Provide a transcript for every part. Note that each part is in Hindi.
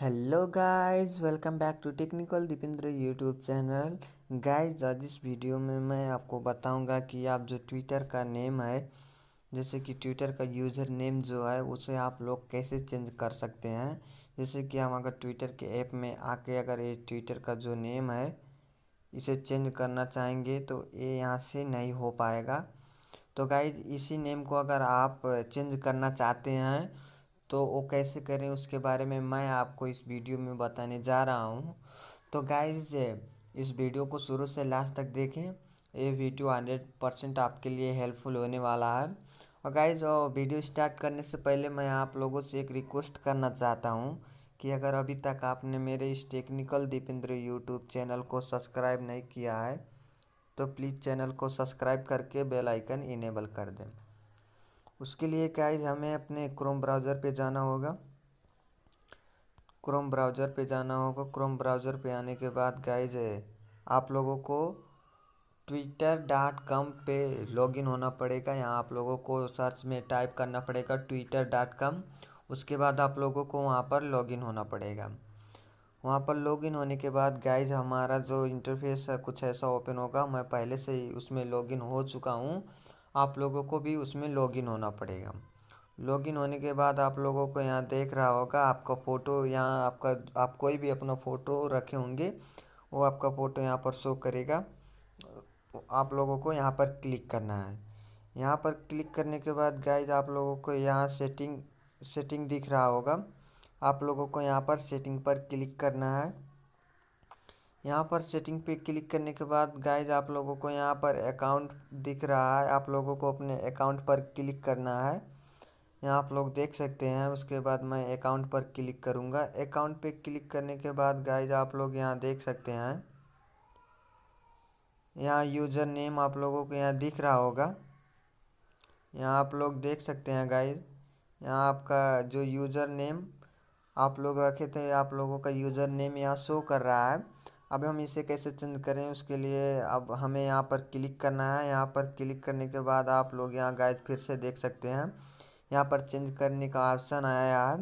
hello guys welcome back to technical Dipendra YouTube channel guys आज इस वीडियो में मैं आपको बताऊंगा कि आप जो ट्विटर का नेम है जैसे कि ट्विटर का यूज़र नेम जो है उसे आप लोग कैसे चेंज कर सकते हैं जैसे कि हम अगर ट्विटर के ऐप में आके अगर ये ट्विटर का जो नेम है इसे चेंज करना चाहेंगे तो ये यहाँ से नहीं हो पाएगा तो गाइज इसी नेम को अगर आप चेंज करना चाहते हैं तो वो कैसे करें उसके बारे में मैं आपको इस वीडियो में बताने जा रहा हूँ तो गाइज इस वीडियो को शुरू से लास्ट तक देखें ये वीडियो हंड्रेड परसेंट आपके लिए हेल्पफुल होने वाला है और गाइज वीडियो स्टार्ट करने से पहले मैं आप लोगों से एक रिक्वेस्ट करना चाहता हूँ कि अगर अभी तक आपने मेरे इस टेक्निकल दीपेंद्र यूट्यूब चैनल को सब्सक्राइब नहीं किया है तो प्लीज़ चैनल को सब्सक्राइब करके बेल आइकन इनेबल कर दें उसके लिए क्या है हमें अपने क्रोम ब्राउज़र पे जाना होगा क्रोम ब्राउज़र पे जाना होगा क्रोम ब्राउज़र पे आने के बाद गाइज है आप लोगों को ट्विटर डॉट कॉम पे लॉगिन होना पड़ेगा यहाँ आप लोगों को सर्च में टाइप करना पड़ेगा ट्विटर डॉट कॉम उसके बाद आप लोगों को वहाँ पर लॉगिन होना पड़ेगा वहाँ पर लॉगिन होने के बाद गाइज हमारा जो इंटरफेस है कुछ ऐसा ओपन होगा मैं पहले से ही उसमें लॉगिन हो चुका हूँ आप लोगों को भी उसमें लॉगिन होना पड़ेगा लॉगिन होने के बाद आप लोगों को यहाँ देख रहा होगा आपका फ़ोटो यहाँ आपका आप कोई भी अपना फ़ोटो रखे होंगे वो आपका फ़ोटो यहाँ पर शो करेगा आप लोगों को यहाँ पर क्लिक करना है यहाँ पर क्लिक करने के बाद गाइज आप लोगों को यहाँ सेटिंग सेटिंग दिख रहा होगा आप लोगों को यहाँ पर सेटिंग पर क्लिक करना है यहाँ पर सेटिंग पे क्लिक करने के बाद गाइज आप लोगों को यहाँ पर अकाउंट दिख रहा है आप लोगों को अपने अकाउंट पर क्लिक करना है यहाँ आप लोग देख सकते हैं उसके बाद मैं अकाउंट पर क्लिक करूँगा अकाउंट पे क्लिक करने के बाद गाइज आप लोग यहाँ देख सकते हैं यहाँ यूज़र नेम आप लोगों को यहाँ दिख रहा होगा यहाँ आप लोग देख सकते हैं गाइज यहाँ आपका जो यूज़र नेम आप लोग रखे थे आप लोगों का यूज़र नेम यहाँ शो कर रहा है अब हम इसे कैसे चेंज करें उसके लिए अब हमें यहाँ पर क्लिक करना है यहाँ पर क्लिक करने के बाद आप लोग यहाँ गाइज फिर से देख सकते हैं यहाँ पर चेंज करने का ऑप्शन आया है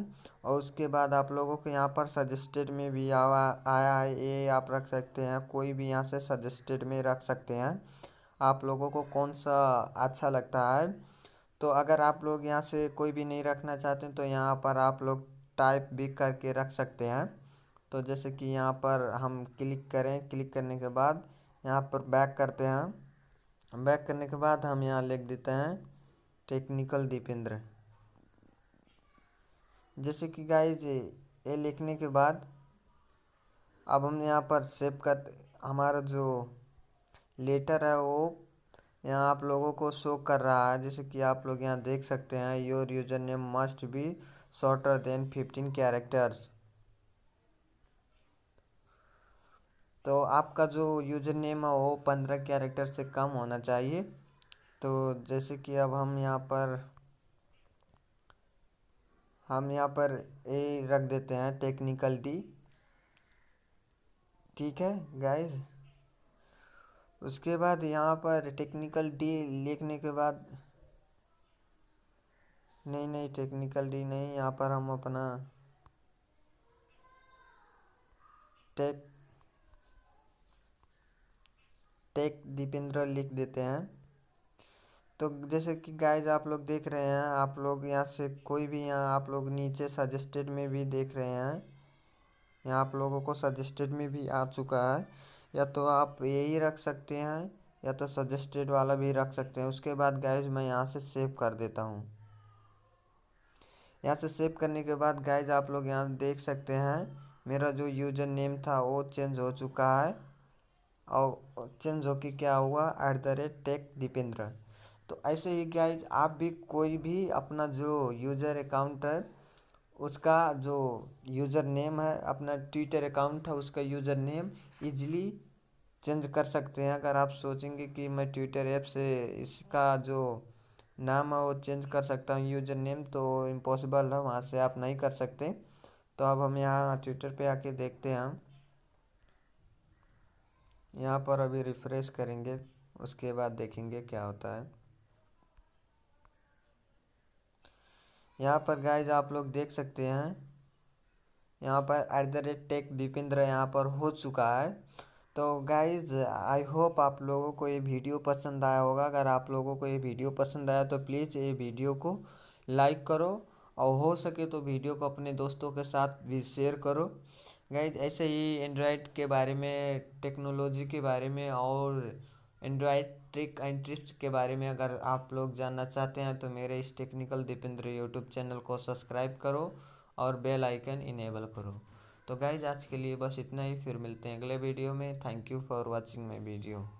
और उसके बाद आप लोगों को यहाँ पर सजेस्टेड में भी आवा आया है ये आप रख सकते हैं कोई भी यहाँ से सजेस्टेड में रख सकते हैं आप लोगों को कौन सा अच्छा लगता है तो अगर आप लोग यहाँ से कोई भी नहीं रखना चाहते तो यहाँ पर आप लोग टाइप भी करके रख सकते हैं तो जैसे कि यहाँ पर हम क्लिक करें क्लिक करने के बाद यहाँ पर बैक करते हैं बैक करने के बाद हम यहाँ लिख देते हैं टेक्निकल दीपेंद्र जैसे कि गाइज ये लिखने के बाद अब हम यहाँ पर सेव कर हमारा जो लेटर है वो यहाँ आप लोगों को शो कर रहा है जैसे कि आप लोग यहाँ देख सकते हैं your user name must be shorter than fifteen characters तो आपका जो यूजर नेम है वो पंद्रह कैरेक्टर से कम होना चाहिए तो जैसे कि अब हम यहाँ पर हम यहाँ पर ए रख देते हैं टेक्निकल डी ठीक है गाइस उसके बाद यहाँ पर टेक्निकल डी लिखने के बाद नहीं नहीं टेक्निकल डी नहीं यहाँ पर हम अपना टेक टेक दीपेंद्र लिख देते हैं तो जैसे कि गाइज आप लोग देख रहे हैं आप लोग यहाँ से कोई भी यहाँ आप लोग नीचे सजेस्टेड में भी देख रहे हैं यहाँ आप लोगों को सजेस्टेड में भी आ चुका है या तो आप यही रख सकते हैं या तो सजेस्टेड वाला भी रख सकते हैं उसके बाद गाइज मैं यहाँ से सेव कर देता हूँ यहाँ से सेव करने के बाद गाइज आप लोग यहाँ देख सकते हैं मेरा जो यूजर नेम था वो चेंज हो चुका है और चेंज कि क्या हुआ at the rate tech Dipendra तो ऐसे ही गाइज आप भी कोई भी अपना जो यूज़र अकाउंट है उसका जो यूज़र नेम है अपना ट्विटर अकाउंट है उसका यूज़र नेम इजीली चेंज कर सकते हैं अगर आप सोचेंगे कि मैं ट्विटर ऐप से इसका जो नाम है वो चेंज कर सकता हूँ यूज़र नेम तो इम्पॉसिबल है वहाँ से आप नहीं कर सकते तो अब हम यहाँ ट्विटर पे आके देखते हैं यहाँ पर अभी रिफ़्रेश करेंगे उसके बाद देखेंगे क्या होता है यहाँ पर गाइज आप लोग देख सकते हैं यहाँ पर at the rate tech Dipendra यहाँ पर हो चुका है तो गाइज आई होप आप लोगों को ये वीडियो पसंद आया होगा अगर आप लोगों को ये वीडियो पसंद आया तो प्लीज़ ये वीडियो को लाइक करो और हो सके तो वीडियो को अपने दोस्तों के साथ भी शेयर करो गाइज ऐसे ही एंड्रॉयड के बारे में टेक्नोलॉजी के बारे में और एंड्रॉयड ट्रिक एंड ट्रिप्स के बारे में अगर आप लोग जानना चाहते हैं तो मेरे इस टेक्निकल दीपेंद्र यूट्यूब चैनल को सब्सक्राइब करो और बेल आइकन इनेबल करो तो गाइज आज के लिए बस इतना ही फिर मिलते हैं अगले वीडियो में thank you for watching my video